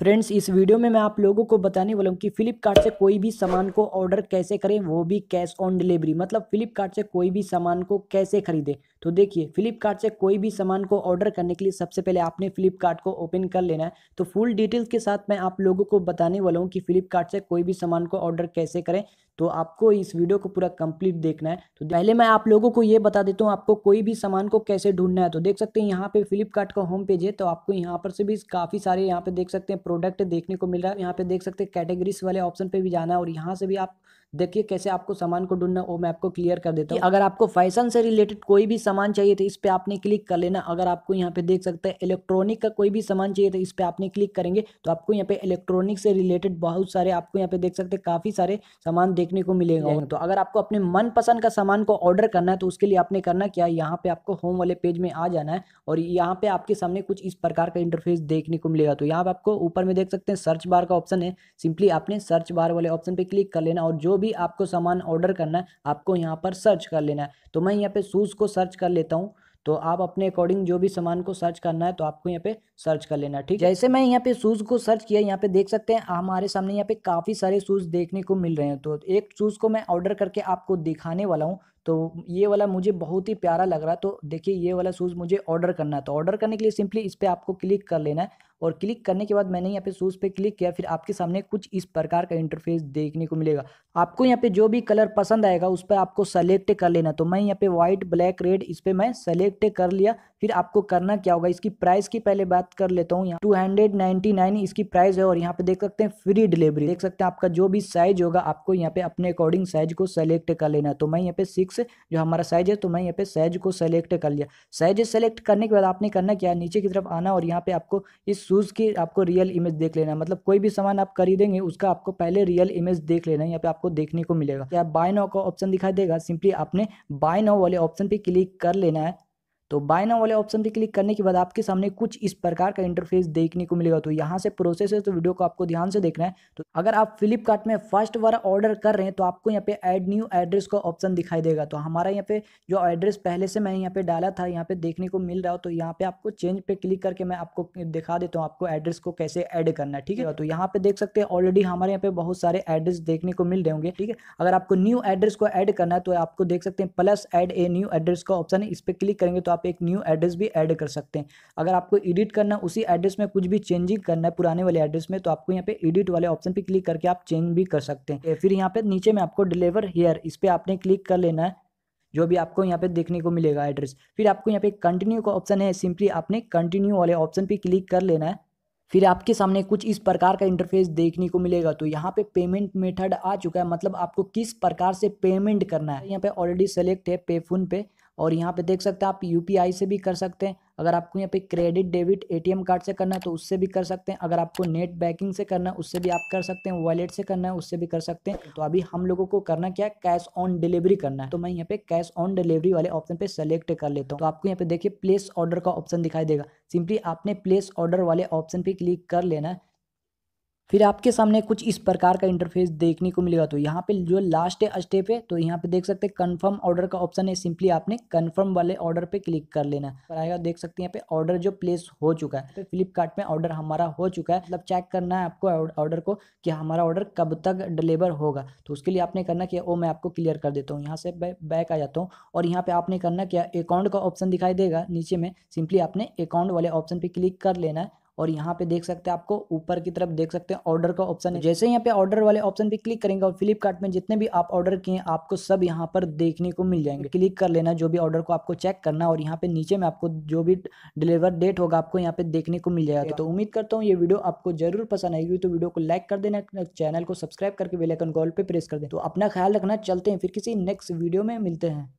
friends इस video में मैं आप लोगों को बताने वाला हूँ कि फ्लिपकार्ट से कोई भी सामान को ऑर्डर कैसे करें वो भी कैश ऑन डिलीवरी मतलब फ्लिपकार्ट से कोई भी सामान को कैसे खरीदें तो देखिए फ्लिपकार्ट से कोई भी सामान को ऑर्डर करने के लिए सबसे पहले आपने फ्लिपकार्ट को ओपन कर लेना है तो फुल डिटेल्स के साथ मैं आप लोगों को बताने वाला हूँ कि फ्लिपकार्ट से कोई भी सामान को ऑर्डर कैसे करें तो आपको इस वीडियो को पूरा कंप्लीट देखना है तो पहले मैं आप लोगों को ये बता देता हूँ आपको कोई भी सामान को कैसे ढूंढना है तो देख सकते हैं यहाँ पे फ्लिपकार्ट का होम पेज है तो आपको यहाँ पर से भी काफ़ी सारे यहाँ पे देख सकते हैं प्रोडक्ट देखने को मिल रहा है यहाँ पे देख सकते हैं कैटेगरीज वाले ऑप्शन पे भी जाना है और यहाँ से भी आप देखिए कैसे आपको सामान को ढूंढना वो मैं आपको क्लियर कर देता हूँ अगर आपको फैशन से रिलेटेड कोई भी सामान चाहिए तो इस पर आपने क्लिक कर लेना अगर आपको यहाँ पे देख सकते हैं इलेक्ट्रॉनिक का कोई भी सामान चाहिए तो इस पर आपने क्लिक करेंगे तो आपको यहाँ पे इलेक्ट्रॉनिक से रिलेटेड बहुत सारे आपको यहाँ पे देख सकते हैं काफ़ी सारे सामान देखने को मिलेगा तो अगर आपको अपने मनपसंद का सामान को ऑर्डर करना है तो उसके लिए आपने करना क्या यहाँ पे आपको होम वाले पेज में आ जाना है और यहाँ पे आपके सामने कुछ इस प्रकार का इंटरफेस देखने को मिलेगा तो यहाँ पे आपको ऊपर ऊपर में देख सकते हैं सर्च बार का ऑप्शन है सिंपली आपने सर्च बार वाले ऑप्शन पे क्लिक कर लेना और जो भी आपको सामान ऑर्डर करना है आपको यहाँ पर सर्च कर लेना है तो मैं यहाँ पे शूज़ को सर्च कर लेता हूँ तो आप अपने अकॉर्डिंग जो भी सामान को सर्च करना है तो आपको यहाँ पे सर्च कर लेना ठीक जैसे मैं यहाँ पे शूज़ को सर्च किया यहाँ पे देख सकते हैं हमारे सामने यहाँ पे काफ़ी सारे शूज़ देखने को मिल रहे हैं तो एक शूज़ को मैं ऑर्डर करके आपको दिखाने वाला हूँ तो ये वाला मुझे बहुत ही प्यारा लग रहा है तो देखिए ये वाला शूज़ मुझे ऑर्डर करना है तो ऑर्डर करने के लिए सिंपली इस पर आपको क्लिक कर लेना है और क्लिक करने के बाद मैंने यहाँ पे शूज़ पे क्लिक किया फिर आपके सामने कुछ इस प्रकार का इंटरफेस देखने को मिलेगा आपको यहाँ पे जो भी कलर पसंद आएगा उस पर आपको सेलेक्ट कर लेना तो मैं यहाँ पे व्हाइट ब्लैक रेड इस पर मैं सेलेक्ट कर लिया फिर आपको करना क्या होगा इसकी प्राइस की पहले बात कर लेता हूँ यहाँ टू हंड्रेड नाइन्टी नाइन इसकी प्राइस है और यहाँ पे देख सकते हैं फ्री डिलीवरी देख सकते हैं आपका जो भी साइज होगा आपको यहाँ पे अपने अकॉर्डिंग साइज को सेलेक्ट कर लेना तो मैं यहाँ पे सिक्स जो हमारा साइज है तो मैं यहाँ पे साइज तो को सेलेक्ट कर लिया साइज सेलेक्ट करने के बाद आपने करना क्या नीचे की तरफ आना और यहाँ पे आपको इस शूज़ की आपको रियल इमेज देख लेना मतलब कोई भी सामान आप खरीदेंगे उसका आपको पहले रियल इमेज देख लेना यहाँ पे आपको देखने को मिलेगा या बाय नाउ का ऑप्शन दिखाई देगा सिंपली आपने बाय नाउ वाले ऑप्शन पे क्लिक कर लेना है तो बाय नाउ वाले ऑप्शन पे क्लिक करने के बाद आपके सामने कुछ इस प्रकार का इंटरफेस देखने को मिलेगा तो यहाँ से प्रोसेस है तो वीडियो को आपको ध्यान से देखना है तो अगर आप फ्लिपकार्ट में फर्स्ट बार ऑर्डर कर रहे हैं तो आपको यहाँ पे एड न्यू एड्रेस का ऑप्शन दिखाई देगा तो हमारा यहाँ पे जो एड्रेस पहले से मैंने यहाँ पे डाला था यहाँ पे देखने को मिल रहा हो तो यहाँ पे आपको चेंज पे क्लिक करके मैं आपको दिखा देता हूँ आपको एड्रेस को कैसे ऐड करना है ठीक है तो यहाँ पे देख सकते हैं ऑलरेडी हमारे यहाँ पे बहुत सारे एड्रेस देखने को मिल रहे होंगे ठीक है अगर आपको न्यू एड्रेस को ऐड करना है तो आपको देख सकते हैं plus add a new address का ऑप्शन है इस पर क्लिक करेंगे तो आप आप एक न्यू एड्रेस भी ऐड कर सकते हैं अगर आपको एडिट करना है उसी एड्रेस में कुछ भी चेंजिंग करना है पुराने वाले एड्रेस में तो आपको यहाँ पे एडिट वाले ऑप्शन पे क्लिक करके आप चेंज भी कर सकते हैं फिर यहाँ पे नीचे में आपको डिलीवर हेयर इस पर आपने क्लिक कर लेना है जो भी आपको यहाँ पे देखने को मिलेगा एड्रेस फिर आपको यहाँ पे कंटिन्यू का ऑप्शन है सिंपली आपने कंटिन्यू वाले ऑप्शन पे क्लिक कर लेना है फिर आपके सामने कुछ इस प्रकार का इंटरफेस देखने को मिलेगा तो यहाँ पे पेमेंट मेथड आ चुका है मतलब आपको किस प्रकार से पेमेंट करना है यहाँ पे ऑलरेडी सेलेक्ट है पेफोन पे और यहाँ पे देख सकते हैं आप यू से भी कर सकते हैं अगर आपको यहाँ पे क्रेडिट डेबिट एटीएम कार्ड से करना है तो उससे भी कर सकते हैं अगर आपको नेट बैंकिंग से करना है उससे भी आप कर सकते हैं वॉलेट से करना है उससे भी कर सकते हैं तो अभी हम लोगों को करना क्या है कैश ऑन डिलीवरी करना है तो मैं यहाँ पे कैश ऑन डिलीवरी वाले ऑप्शन पे सेलेक्ट कर लेता हूँ तो आपको यहाँ पे देखिए प्लेस ऑर्डर का ऑप्शन दिखाई देगा सिंपली आपने प्लेस ऑर्डर वाले ऑप्शन पे क्लिक कर लेना है फिर आपके सामने कुछ इस प्रकार का इंटरफेस देखने को मिलेगा तो यहाँ पे जो लास्ट है स्टेप है तो यहाँ पे देख सकते हैं कंफर्म ऑर्डर का ऑप्शन है सिंपली आपने कंफर्म वाले ऑर्डर पे क्लिक कर लेना पर आएगा देख सकते हैं यहाँ पे ऑर्डर जो प्लेस हो चुका है फ्लिपकार्ट तो में ऑर्डर हमारा हो चुका है मतलब चेक करना है आपको ऑर्डर को कि हमारा ऑर्डर कब तक डिलीवर होगा तो उसके लिए आपने करना क्या वो मैं आपको क्लियर कर देता हूँ यहाँ से बैक आ जाता हूँ और यहाँ पे आपने करना क्या अकाउंट का ऑप्शन दिखाई देगा नीचे में सिंपली आपने अकाउंट वाले ऑप्शन पर क्लिक कर लेना है और यहाँ पे देख सकते हैं आपको ऊपर की तरफ देख सकते हैं ऑर्डर का ऑप्शन है जैसे यहाँ पे ऑर्डर वाले ऑप्शन पे क्लिक करेंगे और फ्लिपकार्ट में जितने भी आप ऑर्डर किए आपको सब यहाँ पर देखने को मिल जाएंगे क्लिक कर लेना जो भी ऑर्डर को आपको चेक करना और यहाँ पे नीचे में आपको जो भी डिलीवर डेट होगा आपको यहाँ पे देखने को मिल जाएगा तो उम्मीद करता हूँ ये वीडियो आपको जरूर पसंद आएगी तो वीडियो को लाइक कर देना चैनल को सब्सक्राइब करके बेलाइकन कॉल पर प्रेस कर दे तो अपना ख्याल रखना चलते हैं फिर किसी नेक्स्ट वीडियो में मिलते हैं